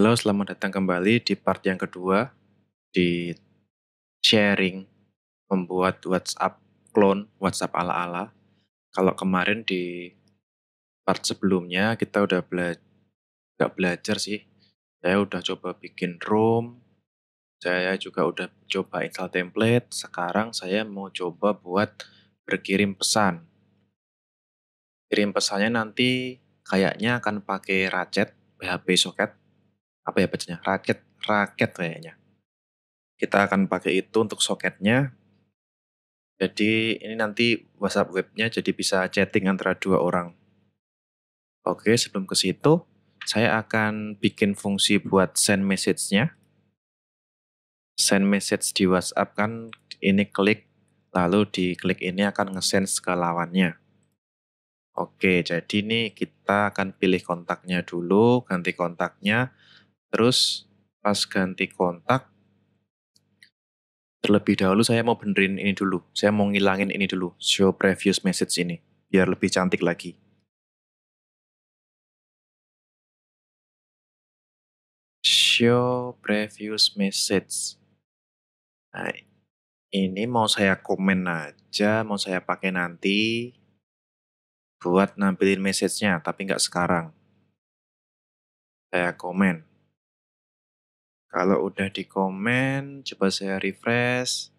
Halo, selamat datang kembali di part yang kedua di sharing membuat WhatsApp clone WhatsApp ala-ala. Kalau kemarin di part sebelumnya kita udah belajar nggak belajar sih. Saya udah coba bikin room, saya juga udah coba install template. Sekarang saya mau coba buat berkirim pesan. Kirim pesannya nanti kayaknya akan pakai ratchet PHP socket apa ya bacanya raket raket kayaknya kita akan pakai itu untuk soketnya jadi ini nanti WhatsApp webnya jadi bisa chatting antara dua orang oke sebelum ke situ saya akan bikin fungsi buat send message-nya send message di WhatsApp kan ini klik lalu di klik ini akan ngesend ke lawannya Oke, jadi ini kita akan pilih kontaknya dulu, ganti kontaknya, Terus pas ganti kontak, terlebih dahulu saya mau benerin ini dulu. Saya mau ngilangin ini dulu, show previous message ini, biar lebih cantik lagi. Show previous message. Nah, ini mau saya komen aja, mau saya pakai nanti buat nampilin message-nya, tapi nggak sekarang. Saya komen. Kalau udah di komen, coba saya refresh.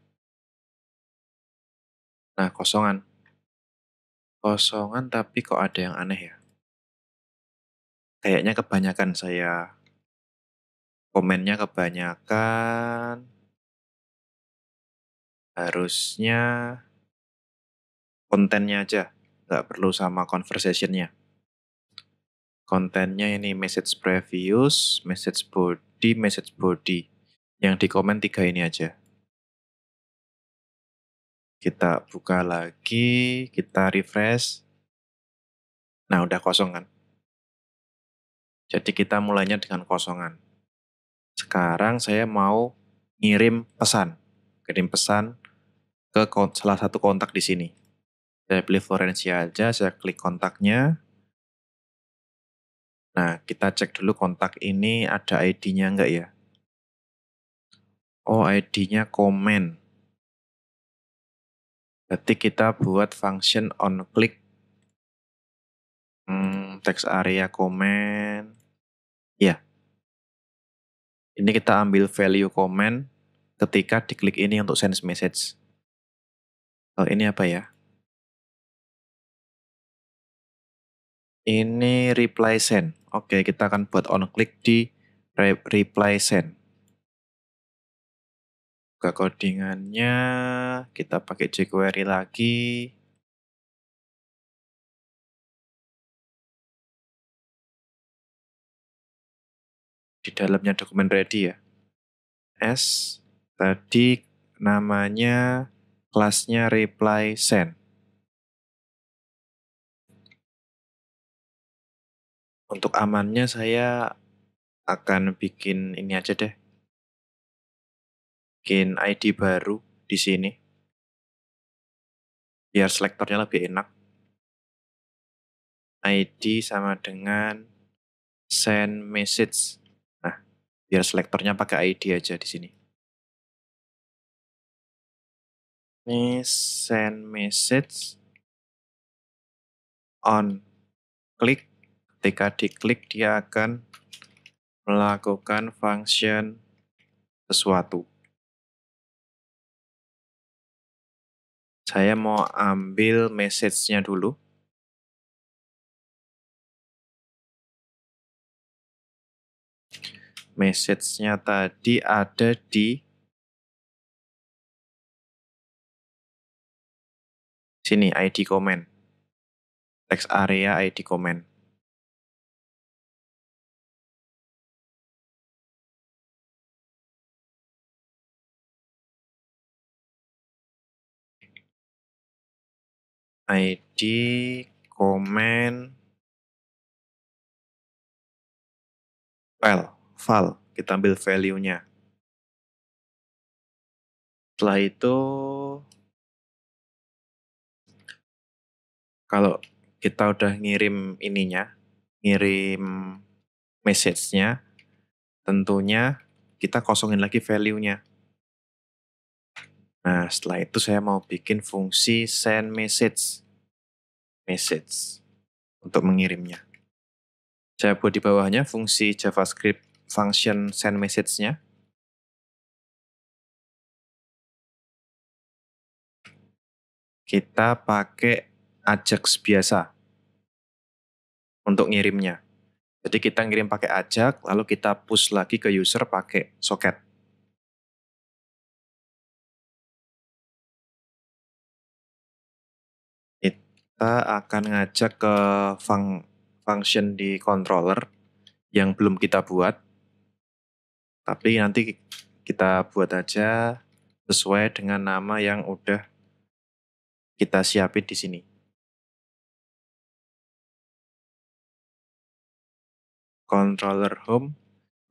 Nah, kosongan. Kosongan tapi kok ada yang aneh ya? Kayaknya kebanyakan saya komennya kebanyakan harusnya kontennya aja nggak perlu sama conversationnya kontennya ini message previous message body di message body yang di komen tiga ini aja. Kita buka lagi, kita refresh. Nah, udah kosong kan? Jadi kita mulainya dengan kosongan. Sekarang saya mau ngirim pesan. Kirim pesan ke salah satu kontak di sini. Saya pilih Florencia aja, saya klik kontaknya, Nah, kita cek dulu kontak ini ada ID-nya enggak ya? Oh, ID-nya komen. Berarti kita buat function on click. Hmm, text area komen. Ya. Ini kita ambil value komen ketika diklik ini untuk send message. Oh, ini apa ya? Ini reply send. Oke, kita akan buat on click di re reply send. Buka codingannya, kita pakai jQuery lagi. Di dalamnya dokumen ready ya. S tadi namanya kelasnya reply send. Untuk amannya saya akan bikin ini aja deh. Bikin ID baru di sini. Biar selektornya lebih enak. ID sama dengan send message. Nah, biar selektornya pakai ID aja di sini. Ini send message on klik ketika diklik dia akan melakukan function sesuatu. Saya mau ambil message-nya dulu. Message-nya tadi ada di sini ID comment, Text area ID comment. ID, komen, file, file. Kita ambil value-nya. Setelah itu, kalau kita udah ngirim ininya, ngirim message-nya, tentunya kita kosongin lagi value-nya. Nah, setelah itu saya mau bikin fungsi send message. Message untuk mengirimnya. Saya buat di bawahnya fungsi JavaScript function send message-nya. Kita pakai Ajax biasa untuk ngirimnya. Jadi kita ngirim pakai Ajax, lalu kita push lagi ke user pakai socket. kita akan ngajak ke fung function di controller yang belum kita buat. Tapi nanti kita buat aja sesuai dengan nama yang udah kita siapin di sini. Controller home,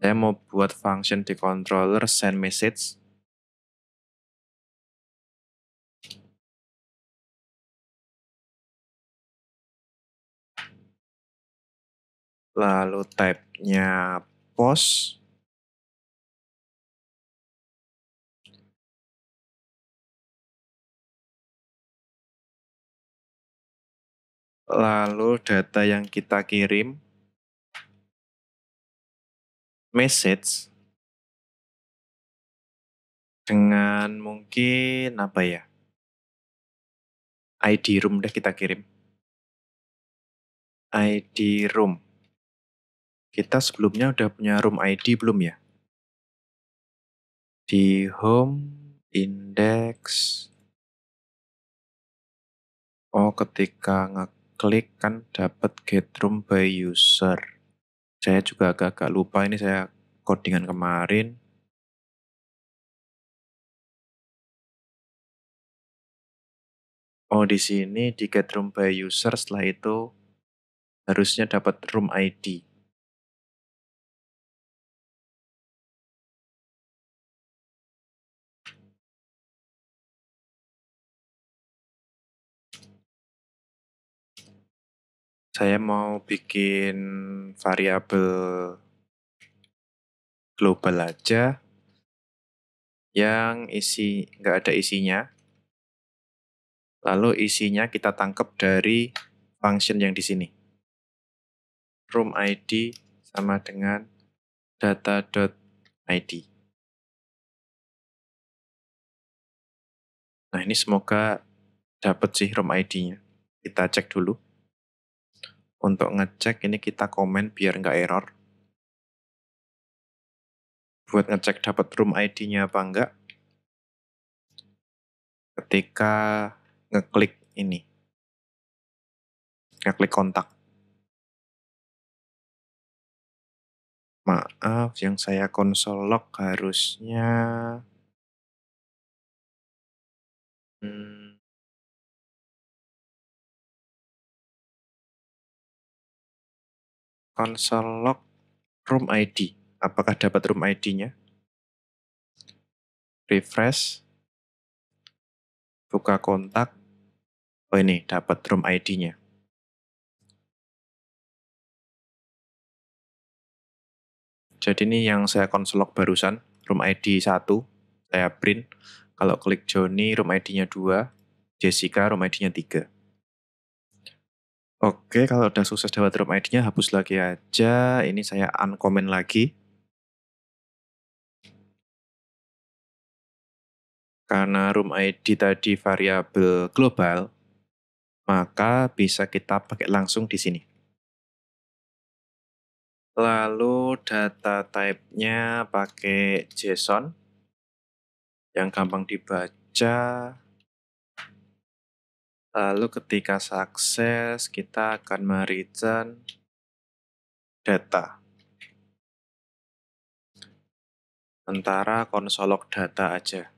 saya mau buat function di controller send message lalu type-nya post, lalu data yang kita kirim message dengan mungkin apa ya ID room deh kita kirim ID room kita sebelumnya udah punya room ID belum ya? Di home index. Oh, ketika ngeklik kan dapat get room by user. Saya juga agak-agak lupa ini saya codingan kemarin. Oh, di sini di get room by user setelah itu harusnya dapat room ID. saya mau bikin variabel global aja yang isi nggak ada isinya. Lalu isinya kita tangkap dari function yang di sini. Room ID sama dengan data ID. Nah, ini semoga dapat sih room ID-nya. Kita cek dulu untuk ngecek ini kita komen biar nggak error. Buat ngecek dapat room ID-nya apa enggak. Ketika ngeklik ini. Ngeklik kontak. Maaf, yang saya console log harusnya... Hmm, console log room ID. Apakah dapat room ID-nya? Refresh. Buka kontak. Oh ini, dapat room ID-nya. Jadi ini yang saya console log barusan, room ID 1, saya print. Kalau klik Johnny room ID-nya 2, Jessica, room ID-nya 3. Oke, kalau udah sukses dapat drop ID-nya, hapus lagi aja. Ini saya uncommon lagi. Karena room ID tadi variabel global, maka bisa kita pakai langsung di sini. Lalu data type-nya pakai JSON yang gampang dibaca. Lalu ketika sukses, kita akan mereturn data. Antara konsolok data aja.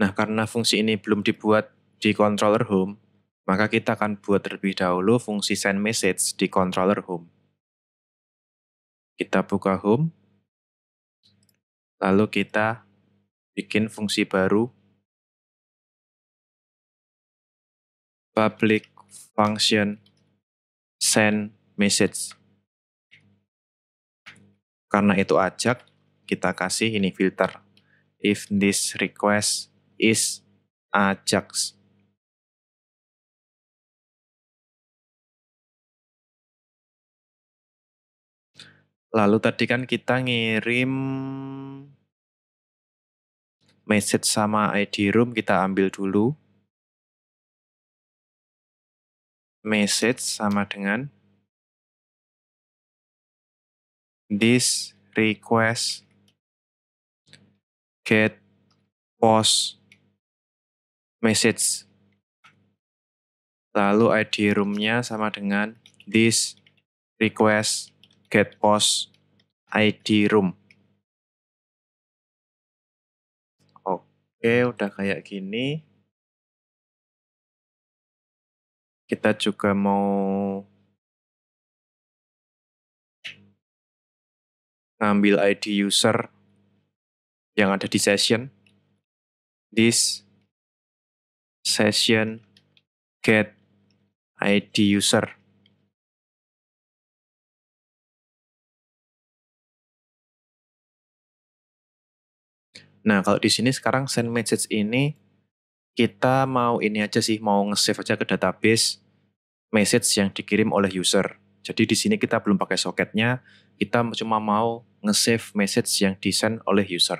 Nah, karena fungsi ini belum dibuat di controller home, maka kita akan buat terlebih dahulu fungsi send message di controller home. Kita buka home, lalu kita bikin fungsi baru public function send message. Karena itu ajak, kita kasih ini filter. If this request is Ajax. Lalu tadi kan kita ngirim message sama ID room kita ambil dulu. message sama dengan this request get post message lalu ID roomnya sama dengan this request get post ID room oke udah kayak gini kita juga mau ngambil ID user yang ada di session. This session get ID user. Nah, kalau di sini sekarang send message ini kita mau ini aja sih, mau nge-save aja ke database message yang dikirim oleh user. Jadi di sini kita belum pakai soketnya, kita cuma mau nge-save message yang di-send oleh user.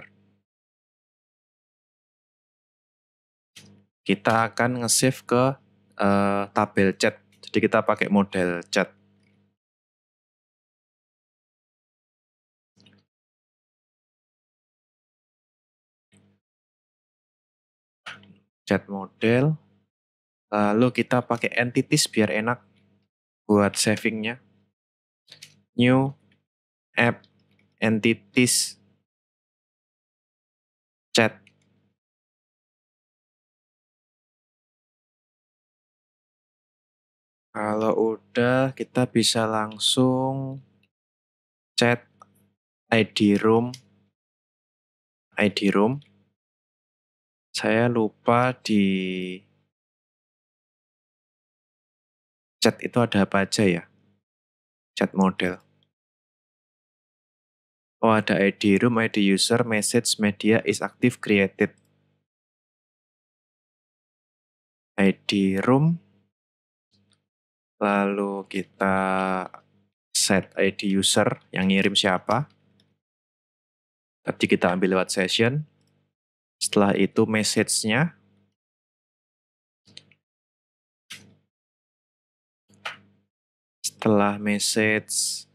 Kita akan nge-save ke uh, tabel chat. Jadi kita pakai model chat. Chat model Eh, lalu kita pakai entities biar enak buat savingnya new app entities chat kalau udah kita bisa langsung chat ID room ID room saya lupa di Chat itu ada apa aja ya? Chat model. Oh ada ID room, ID user, message, media is active created. ID room. Lalu kita set ID user yang ngirim siapa. Tadi kita ambil lewat session. Setelah itu message-nya setelah message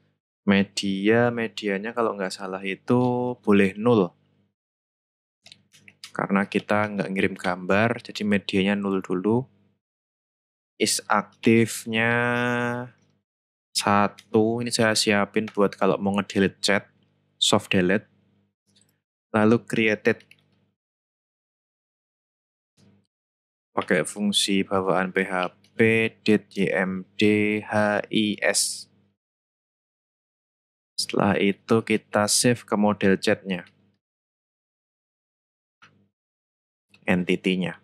media medianya kalau nggak salah itu boleh nol karena kita nggak ngirim gambar jadi medianya nol dulu is aktifnya satu ini saya siapin buat kalau mau ngedelete chat soft delete lalu created pakai fungsi bawaan PHP B, H I HIS. Setelah itu kita save ke model chatnya. Entity-nya.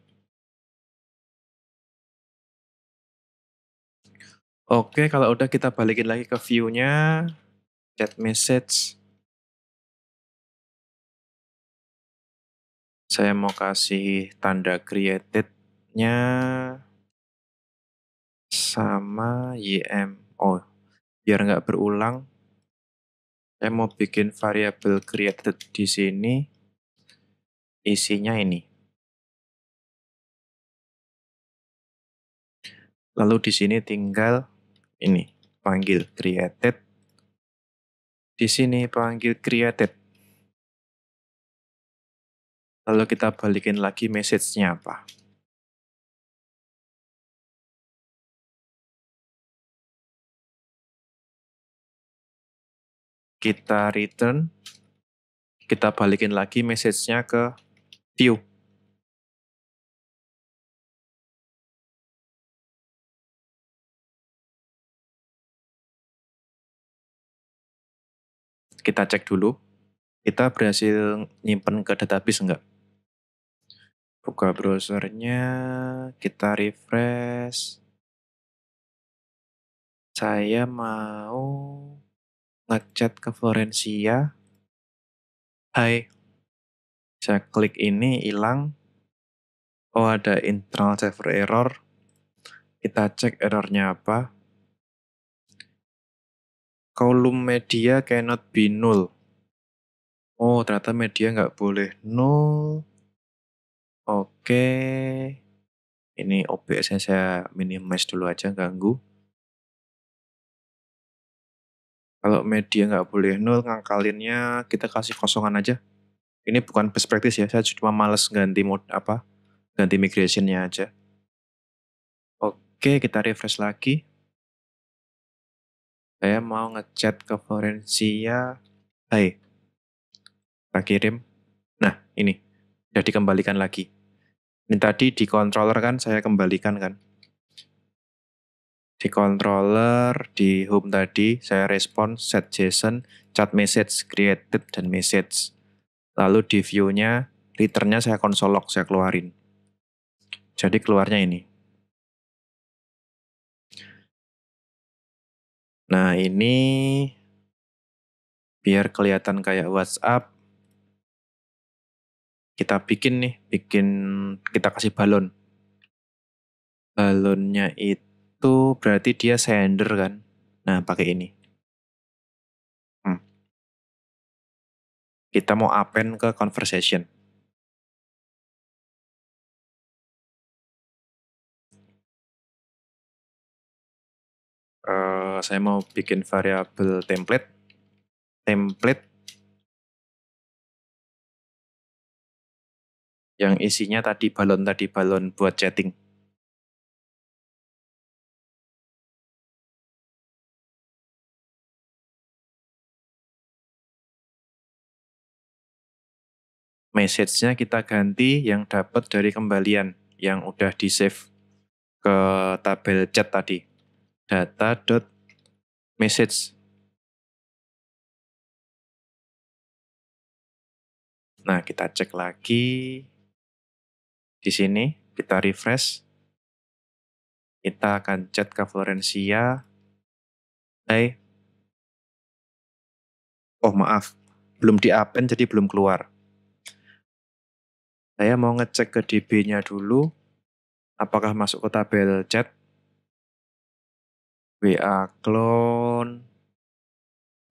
Oke, kalau udah kita balikin lagi ke view-nya. Chat message. Saya mau kasih tanda created-nya sama YM. Oh, biar nggak berulang, saya mau bikin variabel created di sini. Isinya ini. Lalu di sini tinggal ini, panggil created. Di sini panggil created. Lalu kita balikin lagi message-nya apa. kita return, kita balikin lagi message-nya ke view. Kita cek dulu, kita berhasil nyimpen ke database enggak. Buka browsernya, kita refresh. Saya mau ngechat ke Florencia. Hai. Saya klik ini hilang. Oh ada internal server error. Kita cek errornya apa. Kolom media cannot be null. Oh ternyata media nggak boleh null. Oke. Okay. Ini OBS-nya saya minimize dulu aja ganggu. Kalau media nggak boleh nol, ngangkalinnya kita kasih kosongan aja. Ini bukan best practice ya, saya cuma males ganti mode apa, ganti migrationnya aja. Oke, kita refresh lagi. Saya mau ngechat ke Forensia. Hai, kita kirim. Nah, ini, jadi kembalikan lagi. Ini tadi di controller kan saya kembalikan kan di controller, di home tadi saya respon set JSON, chat message, created, dan message. Lalu di viewnya nya returnnya saya console log, saya keluarin. Jadi keluarnya ini. Nah ini biar kelihatan kayak WhatsApp, kita bikin nih, bikin kita kasih balon. Balonnya itu itu berarti dia sender kan. Nah, pakai ini. Hmm. Kita mau append ke conversation. Uh, saya mau bikin variabel template. Template yang isinya tadi balon tadi balon buat chatting. message-nya kita ganti yang dapat dari kembalian yang udah di save ke tabel chat tadi. data dot message. Nah, kita cek lagi di sini, kita refresh. Kita akan chat ke Florencia. Hey. Oh, maaf. Belum di-append jadi belum keluar. Saya mau ngecek ke DB-nya dulu, apakah masuk ke tabel chat. WA clone,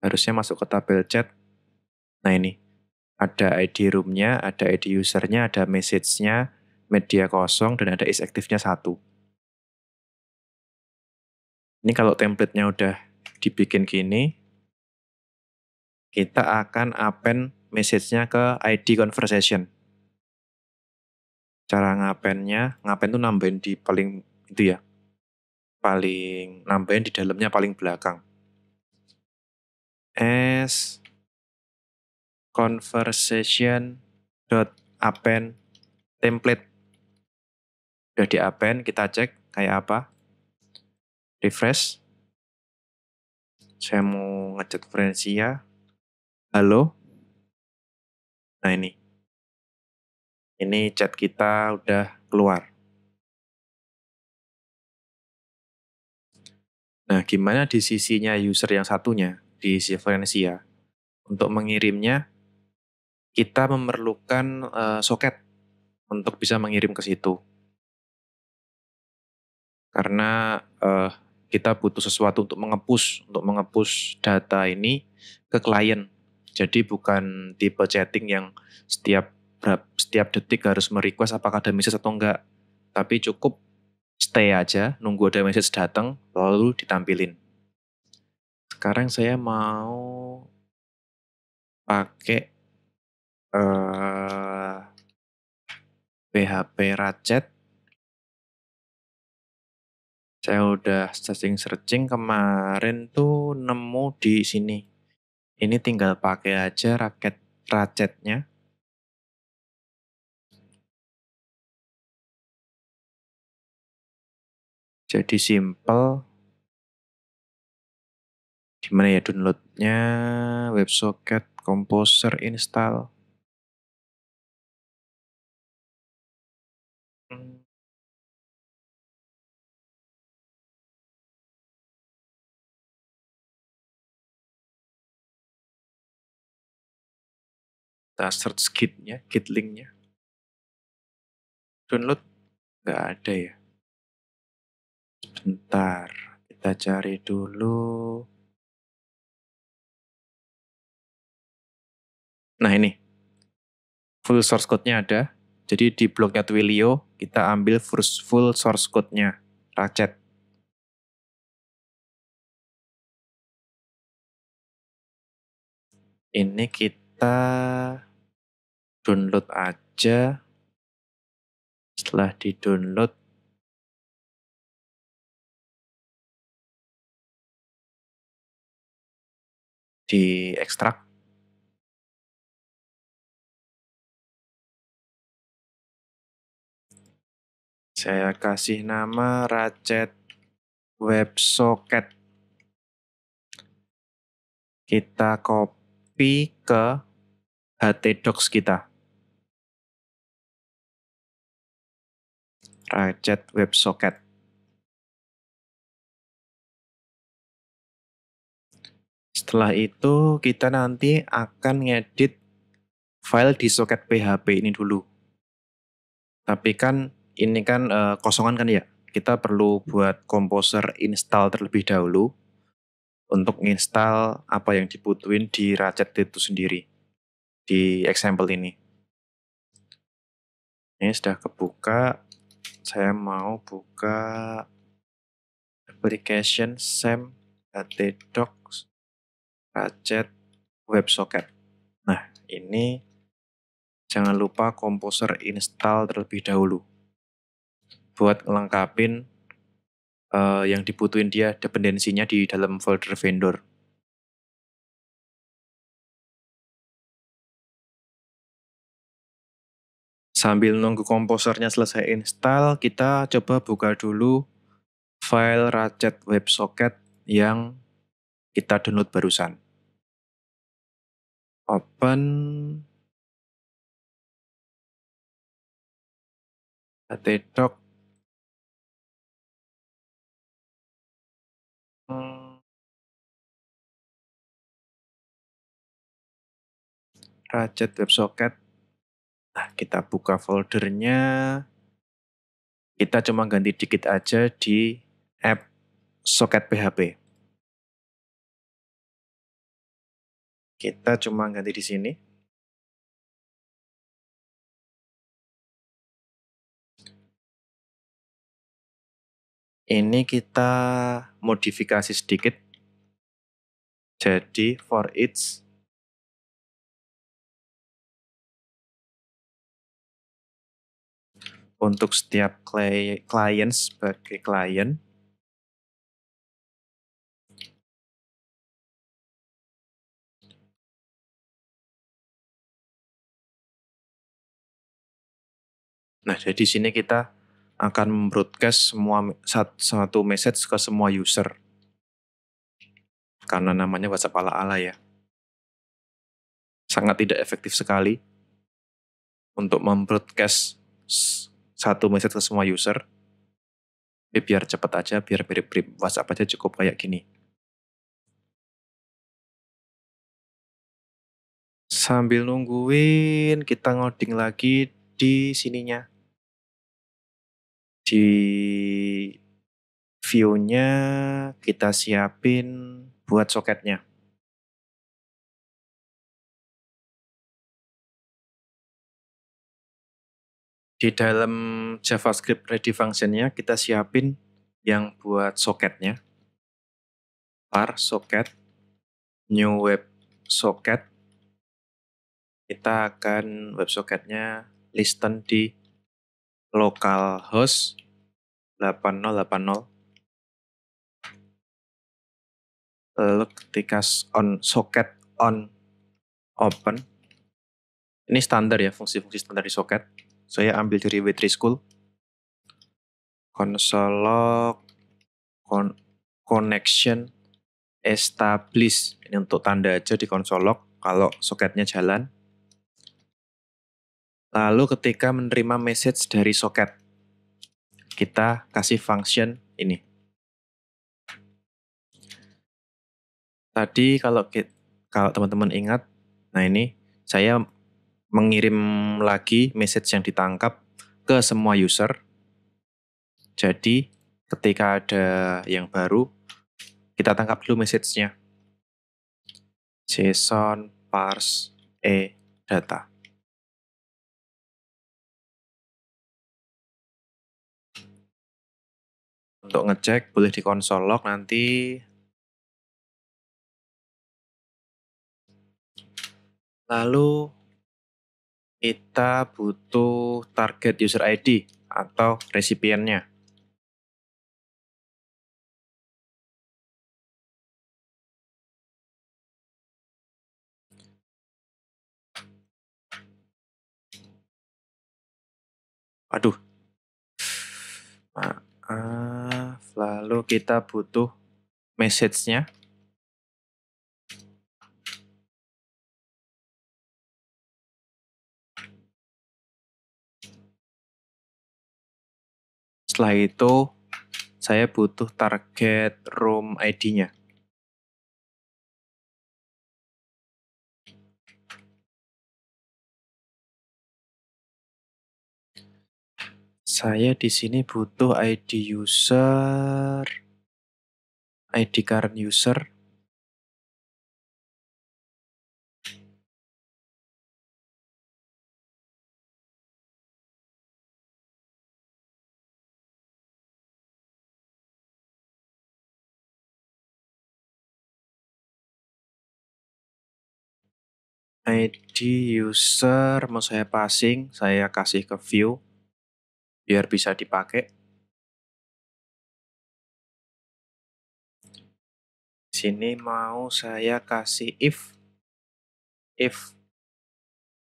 harusnya masuk ke tabel chat. Nah ini, ada ID roomnya, ada ID usernya, ada message-nya, media kosong, dan ada is active-nya satu. Ini kalau template-nya udah dibikin gini, kita akan append message-nya ke ID conversation cara ngapennya ngapen tuh nambahin di paling itu ya paling nambahin di dalamnya paling belakang s conversation dot append template udah di append kita cek kayak apa refresh saya mau ngecek Frencia halo nah ini ini chat kita udah keluar. Nah, gimana di sisinya user yang satunya, di Silencia? Untuk mengirimnya, kita memerlukan uh, soket untuk bisa mengirim ke situ. Karena uh, kita butuh sesuatu untuk mengepus, untuk mengepus data ini ke klien. Jadi bukan tipe chatting yang setiap setiap detik harus merequest apakah ada message atau enggak. Tapi cukup stay aja, nunggu ada message datang, lalu ditampilin. Sekarang saya mau pakai uh, eh, PHP Ratchet. Saya udah searching-searching kemarin tuh nemu di sini. Ini tinggal pakai aja raket ratchetnya. jadi simple gimana ya downloadnya websocket composer install kita search git-nya, git linknya. Download nggak ada ya. Sebentar, kita cari dulu. Nah ini, full source code-nya ada. Jadi di blognya Twilio, kita ambil full source code-nya, racet. Ini kita download aja. Setelah di-download, di ekstrak. saya kasih nama racet websocket kita copy ke htdocs kita racet websocket Setelah itu kita nanti akan ngedit file di soket PHP ini dulu. Tapi kan ini kan e, kosongan kan ya. Kita perlu buat komposer install terlebih dahulu untuk install apa yang dibutuhin di Ratchet itu sendiri di example ini. Ini sudah kebuka. Saya mau buka application sam htdocs ratchet WebSocket. Nah, ini jangan lupa komposer install terlebih dahulu buat ngelengkapin uh, yang dibutuhin dia dependensinya di dalam folder vendor. Sambil nunggu komposernya selesai install, kita coba buka dulu file ratchet websocket yang kita download barusan open htdoc rajat websocket nah kita buka foldernya kita cuma ganti dikit aja di app socket php Kita cuma ganti di sini. Ini kita modifikasi sedikit. Jadi for each untuk setiap klien sebagai client. Nah, jadi di sini kita akan broadcast semua satu message ke semua user. Karena namanya WhatsApp ala-ala ya. Sangat tidak efektif sekali untuk membroadcast satu message ke semua user. Tapi biar cepat aja, biar mirip-mirip WhatsApp aja cukup kayak gini. Sambil nungguin, kita ngoding lagi di sininya di view-nya kita siapin buat soketnya. Di dalam JavaScript ready function-nya kita siapin yang buat soketnya. Par socket new web socket kita akan web socketnya listen di host 8080 lalu ketika on socket on open ini standar ya fungsi-fungsi standar di socket saya ambil dari w School console log con connection establish ini untuk tanda aja di console log kalau soketnya jalan Lalu ketika menerima message dari soket, kita kasih function ini. Tadi kalau kalau teman-teman ingat, nah ini saya mengirim lagi message yang ditangkap ke semua user. Jadi ketika ada yang baru, kita tangkap dulu message-nya. JSON parse e data. untuk ngecek boleh di konsol log nanti lalu kita butuh target user ID atau resipiennya. Aduh. Nah, Ah, lalu kita butuh message-nya. Setelah itu, saya butuh target room ID-nya. Saya di sini butuh ID user, ID current user, ID user mau saya passing, saya kasih ke view biar bisa dipakai. Sini mau saya kasih if if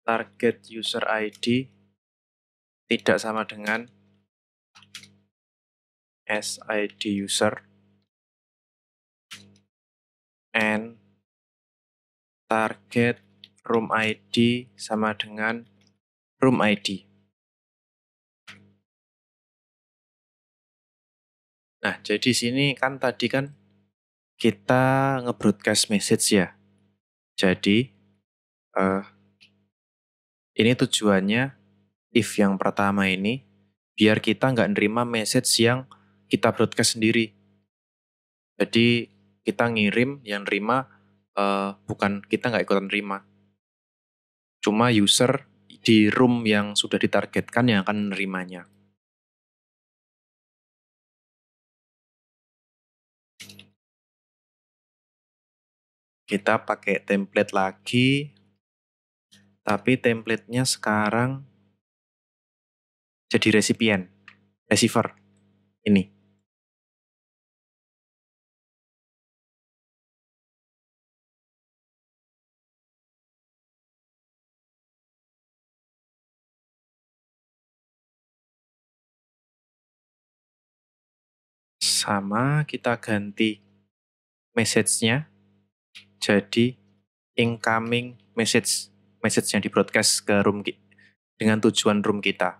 target user ID tidak sama dengan SID user and target room ID sama dengan room ID. Nah, jadi sini kan tadi kan kita nge-broadcast message ya. Jadi uh, ini tujuannya if yang pertama ini biar kita nggak nerima message yang kita broadcast sendiri. Jadi kita ngirim yang nerima uh, bukan kita nggak ikutan nerima. Cuma user di room yang sudah ditargetkan yang akan nerimanya. kita pakai template lagi tapi templatenya sekarang jadi recipient receiver ini sama kita ganti message-nya jadi incoming message message yang di broadcast ke room ki dengan tujuan room kita.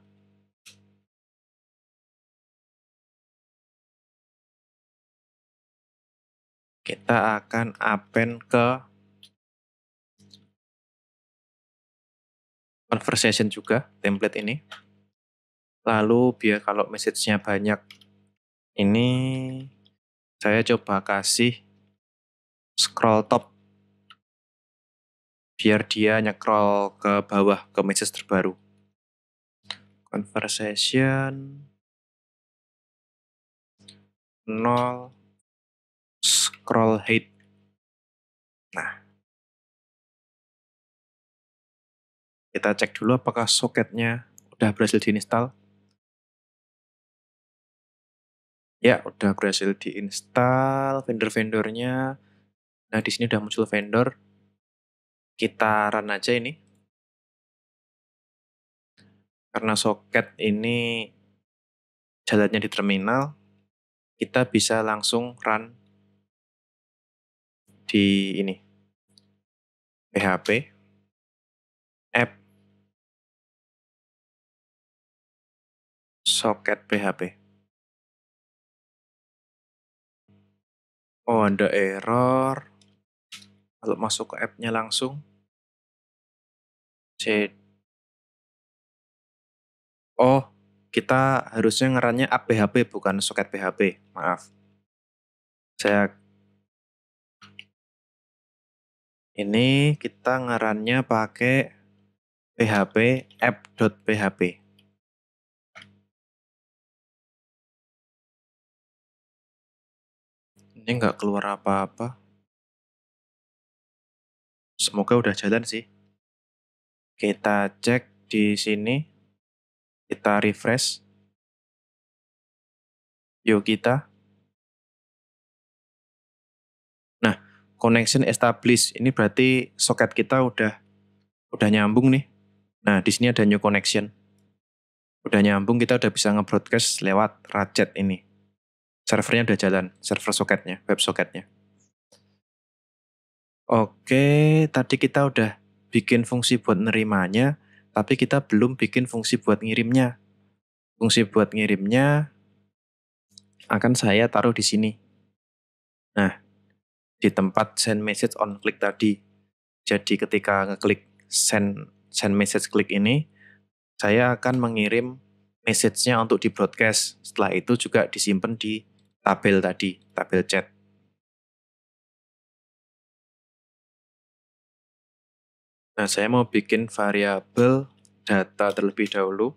Kita akan append ke conversation juga template ini. Lalu biar kalau message-nya banyak ini saya coba kasih scroll top biar dia nyekrol ke bawah ke message terbaru. Conversation 0 scroll height Nah. Kita cek dulu apakah soketnya udah berhasil diinstal. Ya, udah berhasil diinstal vendor-vendornya. Nah, di sini udah muncul vendor. Kita run aja ini. Karena soket ini jalannya di terminal, kita bisa langsung run di ini. PHP app soket PHP. Oh, ada error kalau masuk ke app-nya langsung C oh kita harusnya ngerannya app PHP bukan soket PHP maaf saya ini kita ngerannya pakai php app.php ini nggak keluar apa-apa Semoga udah jalan sih. Kita cek di sini. Kita refresh. Yuk kita. Nah, connection established. Ini berarti soket kita udah udah nyambung nih. Nah, di sini ada new connection. Udah nyambung, kita udah bisa nge-broadcast lewat ratchet ini. Servernya udah jalan, server soketnya, web soketnya. Oke, tadi kita udah bikin fungsi buat nerimanya, tapi kita belum bikin fungsi buat ngirimnya. Fungsi buat ngirimnya akan saya taruh di sini. Nah, di tempat send message on click tadi. Jadi ketika ngeklik send send message klik ini, saya akan mengirim message-nya untuk di broadcast. Setelah itu juga disimpan di tabel tadi, tabel chat. Nah, saya mau bikin variabel data terlebih dahulu.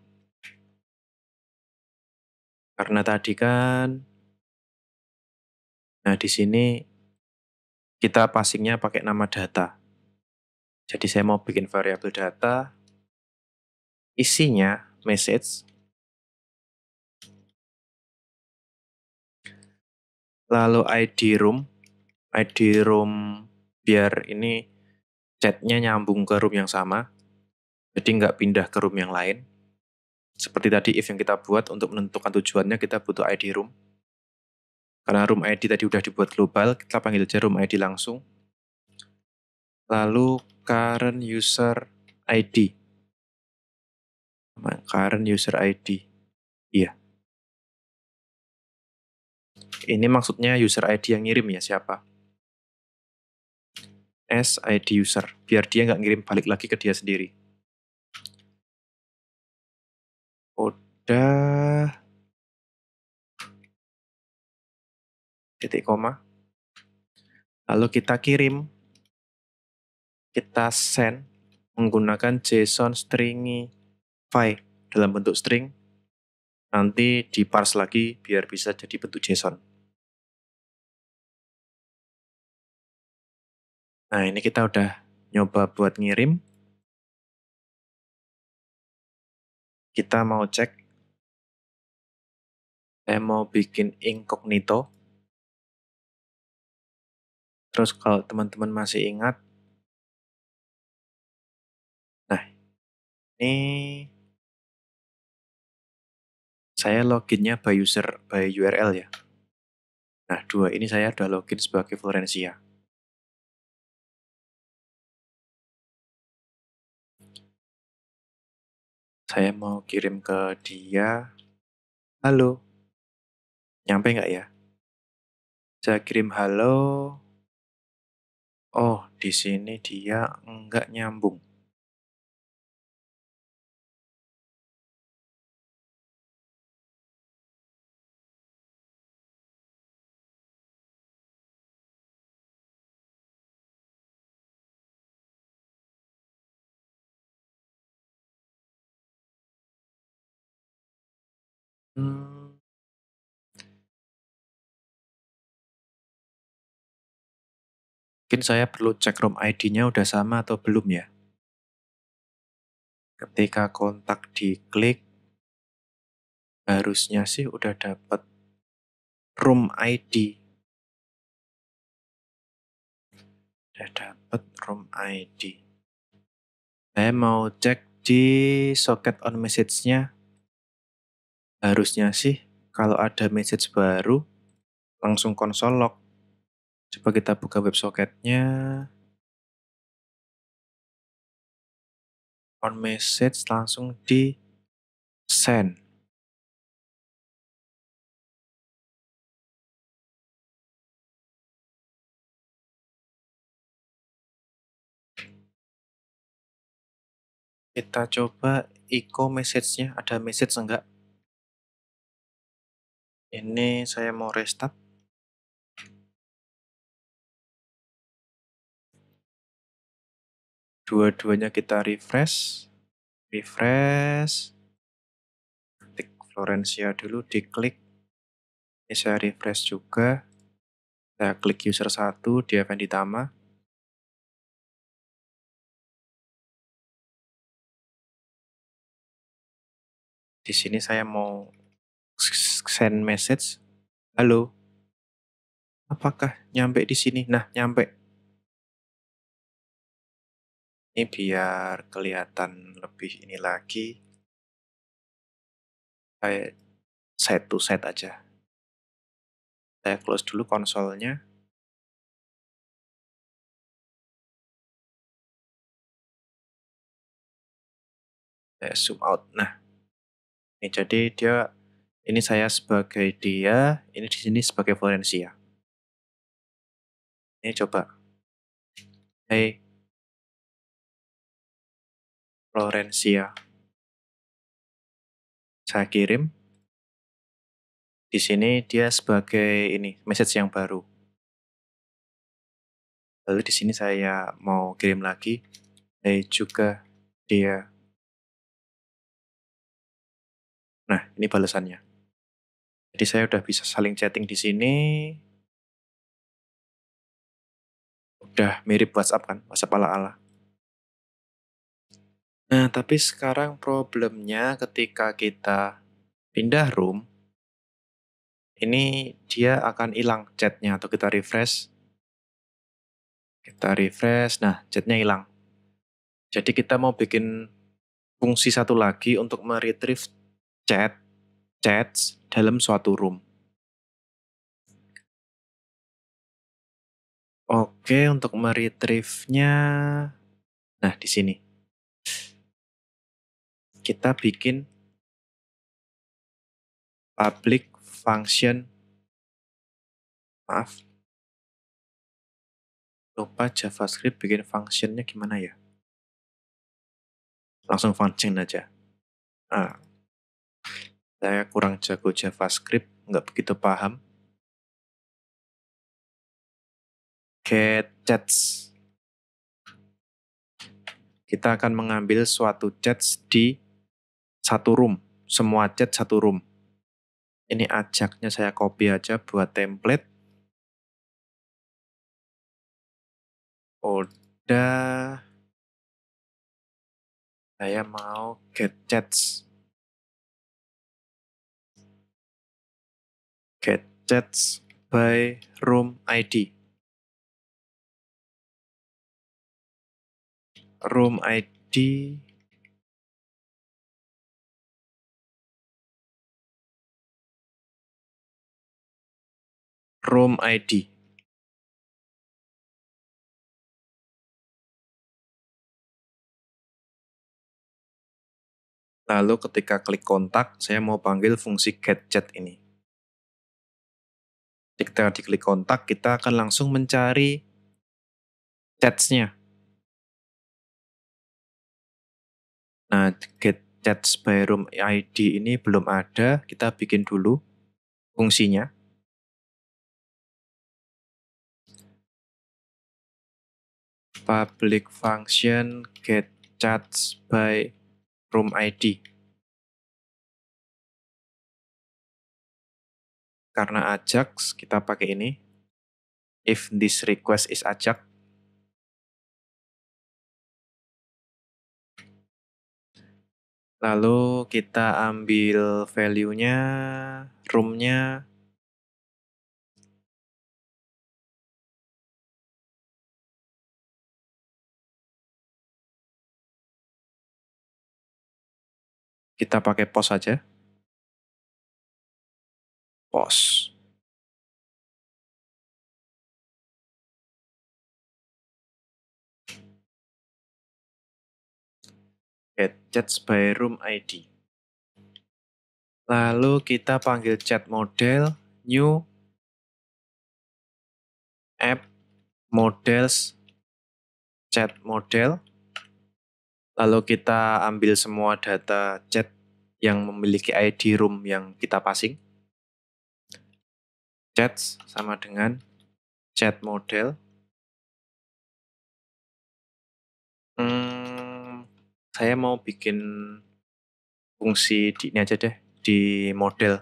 Karena tadi kan Nah, di sini kita passingnya pakai nama data. Jadi saya mau bikin variabel data isinya message lalu ID room ID room biar ini chatnya nyambung ke room yang sama, jadi nggak pindah ke room yang lain. Seperti tadi if yang kita buat untuk menentukan tujuannya kita butuh ID room. Karena room ID tadi udah dibuat global, kita panggil aja room ID langsung. Lalu current user ID. Current user ID. Iya. Ini maksudnya user ID yang ngirim ya siapa? as id user biar dia nggak ngirim balik lagi ke dia sendiri. Udah titik koma. Lalu kita kirim, kita send menggunakan JSON string file dalam bentuk string. Nanti di parse lagi biar bisa jadi bentuk JSON. Nah ini kita udah nyoba buat ngirim. Kita mau cek. Saya mau bikin incognito. Terus kalau teman-teman masih ingat. Nah ini saya loginnya by user by URL ya. Nah, dua ini saya sudah login sebagai Florencia. saya mau kirim ke dia. Halo. Nyampe nggak ya? Saya kirim halo. Oh, di sini dia nggak nyambung. Hmm. Mungkin saya perlu cek room ID-nya udah sama atau belum ya? Ketika kontak diklik, harusnya sih udah dapet room ID. Udah dapet room ID. Saya mau cek di socket on message-nya harusnya sih kalau ada message baru langsung konsol log. Coba kita buka websocketnya. On message langsung di send. Kita coba echo message-nya, ada message enggak? ini saya mau restart dua-duanya kita refresh refresh ketik Florencia dulu diklik ini saya refresh juga saya klik user 1 di event ditama di sini saya mau send message, halo, apakah nyampe di sini? Nah, nyampe. Ini biar kelihatan lebih ini lagi. Saya set to set aja. Saya close dulu konsolnya. Saya zoom out. Nah, ini jadi dia ini saya sebagai dia, ini di sini sebagai Florencia. Ini coba. Hey. Florencia. Saya kirim. Di sini dia sebagai ini, message yang baru. Lalu di sini saya mau kirim lagi. Hey juga dia. Nah, ini balasannya. Jadi saya udah bisa saling chatting di sini. Udah mirip WhatsApp kan, WhatsApp ala-ala. Nah, tapi sekarang problemnya ketika kita pindah room, ini dia akan hilang chatnya atau kita refresh. Kita refresh, nah chatnya hilang. Jadi kita mau bikin fungsi satu lagi untuk meretrieve chat chats dalam suatu room. Oke, untuk meretrieve-nya, nah di sini kita bikin public function maaf lupa javascript bikin functionnya gimana ya langsung function aja nah saya kurang jago JavaScript, nggak begitu paham. Get chats. Kita akan mengambil suatu chats di satu room. Semua chat satu room. Ini ajaknya saya copy aja buat template. Udah. Saya mau get chats. get chats by room ID. Room ID room ID. Lalu ketika klik kontak, saya mau panggil fungsi get chat ini ketika diklik kontak kita akan langsung mencari chatsnya. Nah, get chats by room ID ini belum ada, kita bikin dulu fungsinya. Public function get chats by room ID. karena Ajax kita pakai ini if this request is Ajax lalu kita ambil value-nya room-nya kita pakai pos saja pos. Get chat by room ID. Lalu kita panggil chat model new app models chat model. Lalu kita ambil semua data chat yang memiliki ID room yang kita passing. Chat sama dengan chat model. Hmm, saya mau bikin fungsi di ini aja deh di model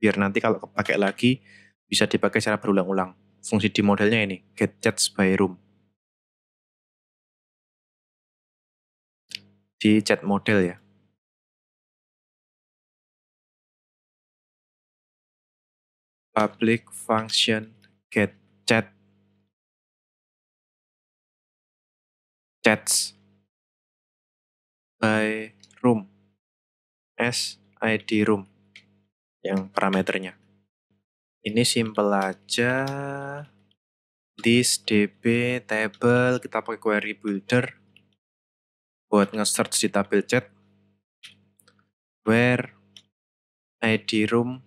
biar nanti kalau kepakai lagi bisa dipakai secara berulang-ulang. Fungsi di modelnya ini get chats by room. Di chat model ya. public function get chat chats by room s id room yang parameternya ini simple aja this db table kita pakai query builder buat nge-search di tabel chat where id room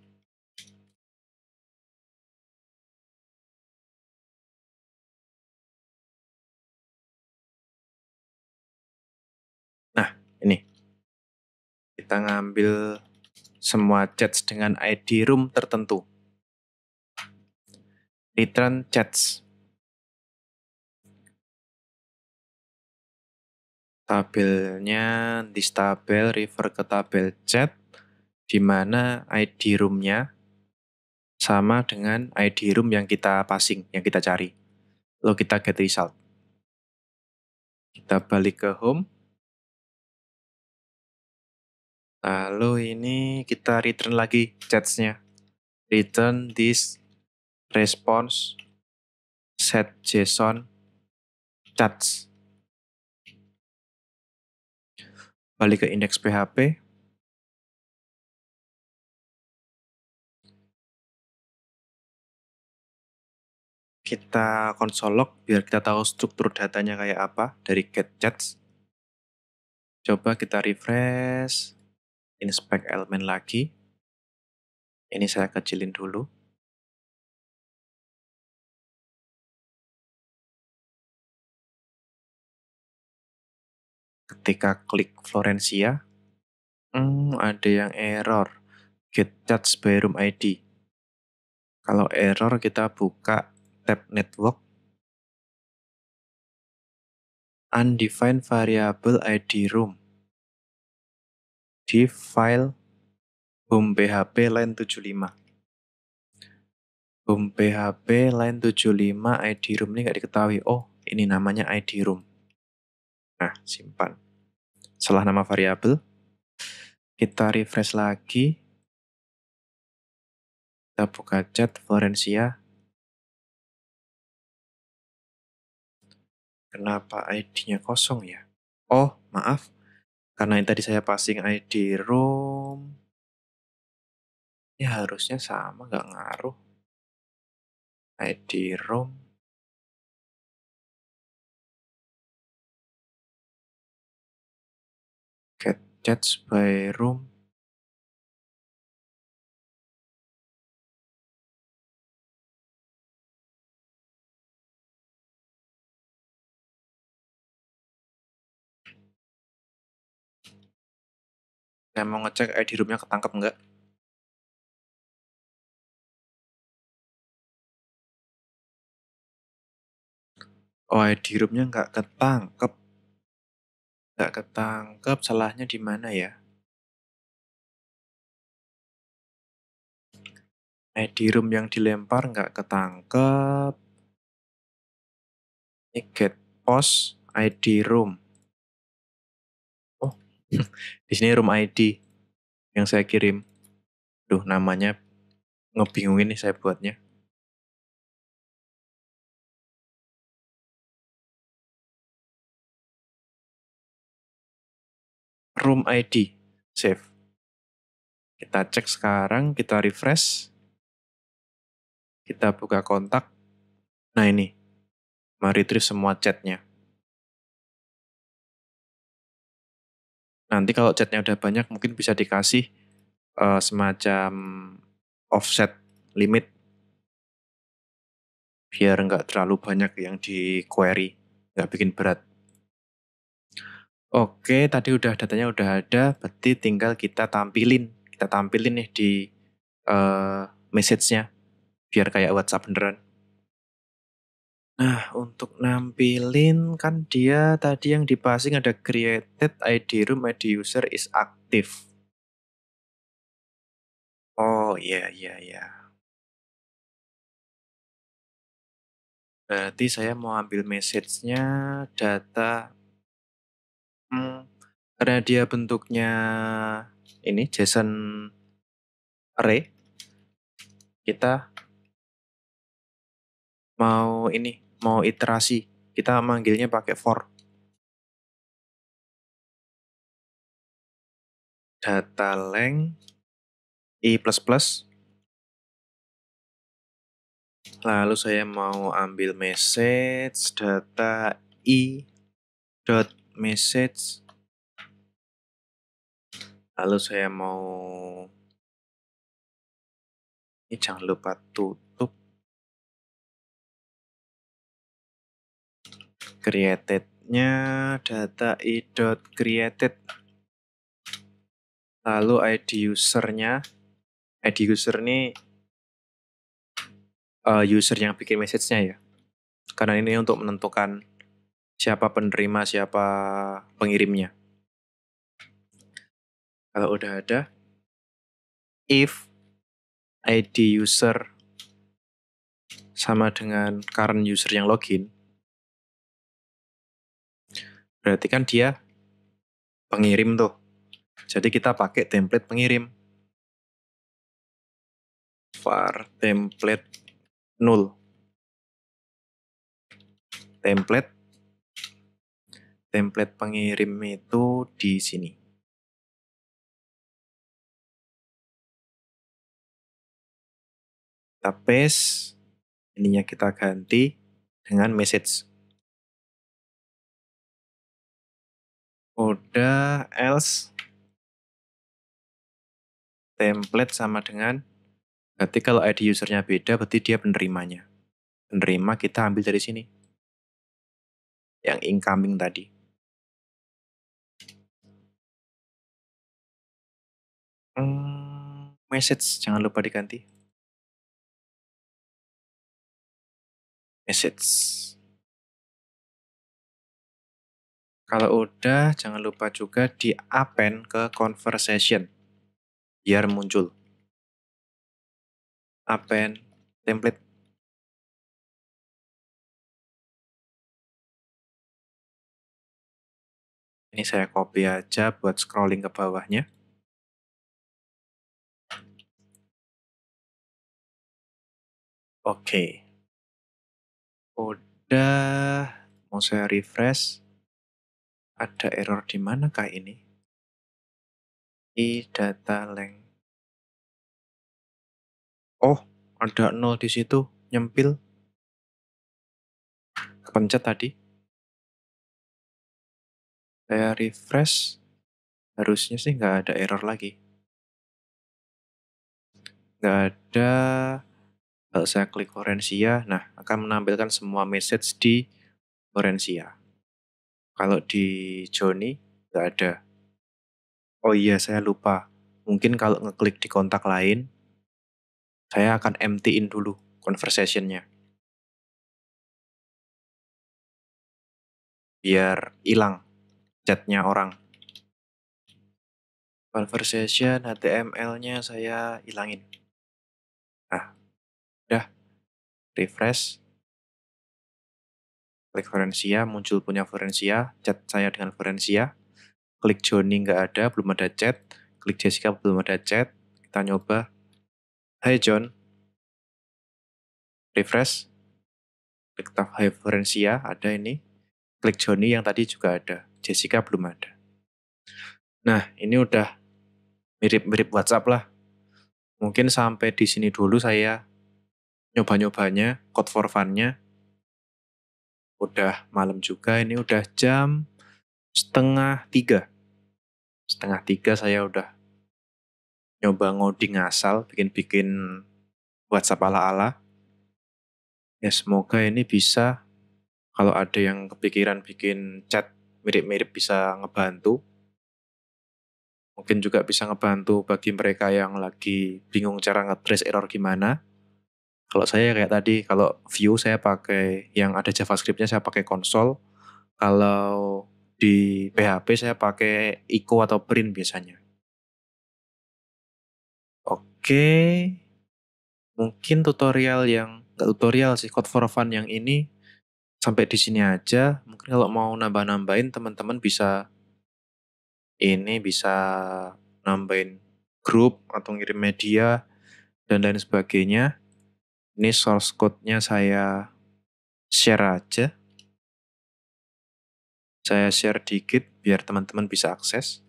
kita ngambil semua chats dengan ID room tertentu. Return chats. Tabelnya di tabel refer ke tabel chat di mana ID roomnya sama dengan ID room yang kita passing, yang kita cari. Lalu kita get result. Kita balik ke home Lalu ini kita return lagi chatsnya Return this response set JSON chats. Balik ke index PHP. Kita console log biar kita tahu struktur datanya kayak apa dari get chats. Coba kita refresh inspect Element lagi. Ini saya kecilin dulu. Ketika klik Florencia, hmm, ada yang error. Get charge by room ID. Kalau error kita buka tab network. Undefined variable ID room di file home PHP line 75. Home PHP line 75 ID room ini nggak diketahui. Oh, ini namanya ID room. Nah, simpan. Setelah nama variabel, kita refresh lagi. Kita buka chat Florencia. Kenapa ID-nya kosong ya? Oh, maaf. Karena yang tadi saya passing ID room, ya harusnya sama, nggak ngaruh. ID room, get chats by room, Saya mau ngecek eh, ID roomnya ketangkep enggak. Oh, eh, ID roomnya nggak ketangkep. Nggak ketangkep, salahnya di mana ya? Eh, ID room yang dilempar enggak ketangkep. Ini get post ID room di sini room ID yang saya kirim. Duh, namanya ngebingungin nih saya buatnya. Room ID, save. Kita cek sekarang, kita refresh. Kita buka kontak. Nah ini, mari retrieve semua chatnya. nanti kalau chatnya udah banyak mungkin bisa dikasih uh, semacam offset limit biar nggak terlalu banyak yang di query nggak bikin berat oke tadi udah datanya udah ada berarti tinggal kita tampilin kita tampilin nih di uh, message-nya biar kayak WhatsApp beneran Nah, untuk nampilin kan dia tadi yang di passing ada created ID room ID user is active. Oh, iya iya iya. Berarti saya mau ambil message-nya data hmm, karena dia bentuknya ini JSON array kita mau ini mau iterasi kita manggilnya pakai for data length i++ lalu saya mau ambil message data i dot message lalu saya mau ini jangan lupa tutup creatednya data i.created lalu id usernya id user ini uh, user yang bikin message-nya ya karena ini untuk menentukan siapa penerima siapa pengirimnya kalau udah ada if ID user sama dengan current user yang login berarti kan dia pengirim tuh. Jadi kita pakai template pengirim. var template null. Template template pengirim itu di sini. Kita paste ininya kita ganti dengan message. Koda else template sama dengan berarti kalau ID usernya beda berarti dia penerimanya. Penerima kita ambil dari sini. Yang incoming tadi. Hmm, message jangan lupa diganti. Message. Kalau udah, jangan lupa juga di append ke conversation biar muncul. Append template. Ini saya copy aja buat scrolling ke bawahnya. Oke. Okay. Udah mau saya refresh ada error di manakah ini? i data length. Oh, ada nol di situ, nyempil. Kepencet tadi. Saya refresh, harusnya sih nggak ada error lagi. Nggak ada kalau saya klik Orensia, nah akan menampilkan semua message di Orensia. Kalau di Joni nggak ada. Oh iya, saya lupa. Mungkin kalau ngeklik di kontak lain, saya akan emptyin dulu conversationnya. Biar hilang chatnya orang. Conversation HTML-nya saya hilangin. Nah, udah refresh klik Florencia, muncul punya Florencia, chat saya dengan Florencia, klik Joni nggak ada, belum ada chat, klik Jessica belum ada chat, kita nyoba, Hai John, refresh, klik tab Hai Florencia, ada ini, klik Joni yang tadi juga ada, Jessica belum ada. Nah, ini udah mirip-mirip WhatsApp lah. Mungkin sampai di sini dulu saya nyoba-nyobanya, code for fun-nya, udah malam juga ini udah jam setengah tiga setengah tiga saya udah nyoba ngoding asal bikin-bikin WhatsApp ala-ala ya semoga ini bisa kalau ada yang kepikiran bikin chat mirip-mirip bisa ngebantu mungkin juga bisa ngebantu bagi mereka yang lagi bingung cara ngetrace error gimana kalau saya kayak tadi, kalau view saya pakai yang ada JavaScriptnya saya pakai konsol. Kalau di PHP saya pakai echo atau Print biasanya. Oke, mungkin tutorial yang gak tutorial sih Code for Fun yang ini sampai di sini aja. Mungkin kalau mau nambah-nambahin teman-teman bisa ini bisa nambahin grup atau ngirim media dan lain sebagainya ini source code-nya saya share aja. Saya share dikit biar teman-teman bisa akses.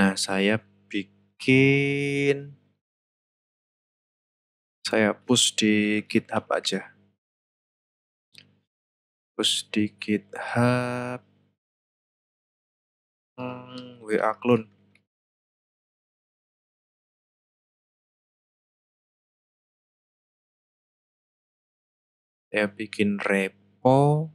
Nah, saya bikin saya push di GitHub aja. Push di GitHub. Hmm, WA clone. saya bikin repo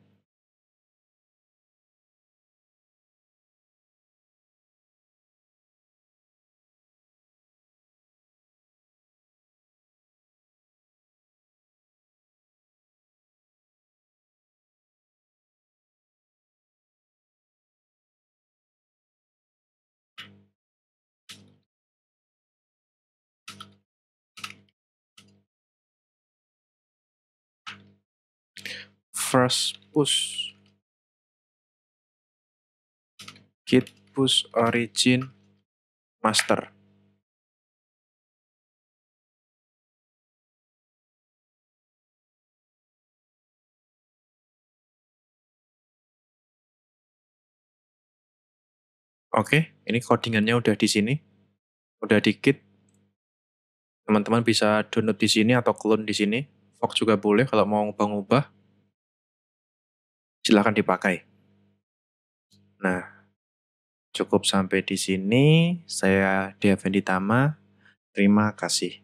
first push git push origin master Oke, ini codingannya udah di sini. Udah dikit. Teman-teman bisa download di sini atau clone di sini. Fox juga boleh kalau mau ngubah-ngubah silahkan dipakai. Nah, cukup sampai di sini. Saya Devendi Tama. Terima kasih.